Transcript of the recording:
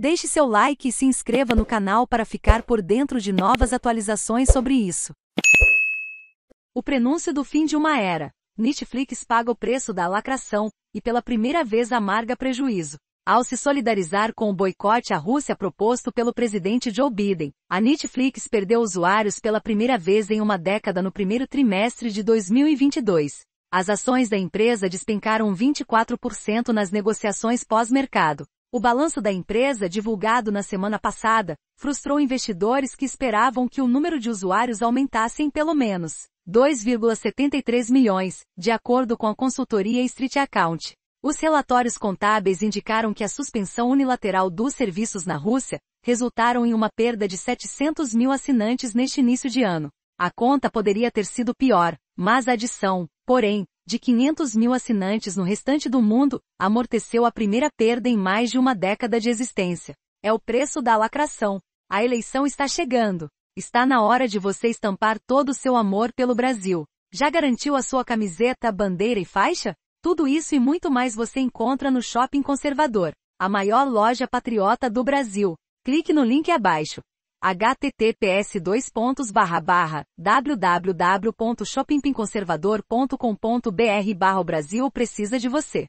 Deixe seu like e se inscreva no canal para ficar por dentro de novas atualizações sobre isso. O prenúncio do fim de uma era. Netflix paga o preço da lacração e pela primeira vez amarga prejuízo. Ao se solidarizar com o boicote à Rússia proposto pelo presidente Joe Biden, a Netflix perdeu usuários pela primeira vez em uma década no primeiro trimestre de 2022. As ações da empresa despencaram 24% nas negociações pós-mercado. O balanço da empresa divulgado na semana passada frustrou investidores que esperavam que o número de usuários aumentasse em pelo menos 2,73 milhões, de acordo com a consultoria Street Account. Os relatórios contábeis indicaram que a suspensão unilateral dos serviços na Rússia resultaram em uma perda de 700 mil assinantes neste início de ano. A conta poderia ter sido pior, mas a adição, porém, de 500 mil assinantes no restante do mundo, amorteceu a primeira perda em mais de uma década de existência. É o preço da lacração. A eleição está chegando. Está na hora de você estampar todo o seu amor pelo Brasil. Já garantiu a sua camiseta, bandeira e faixa? Tudo isso e muito mais você encontra no Shopping Conservador, a maior loja patriota do Brasil. Clique no link abaixo https www.shoppingconservador.com.br Brasil precisa de você.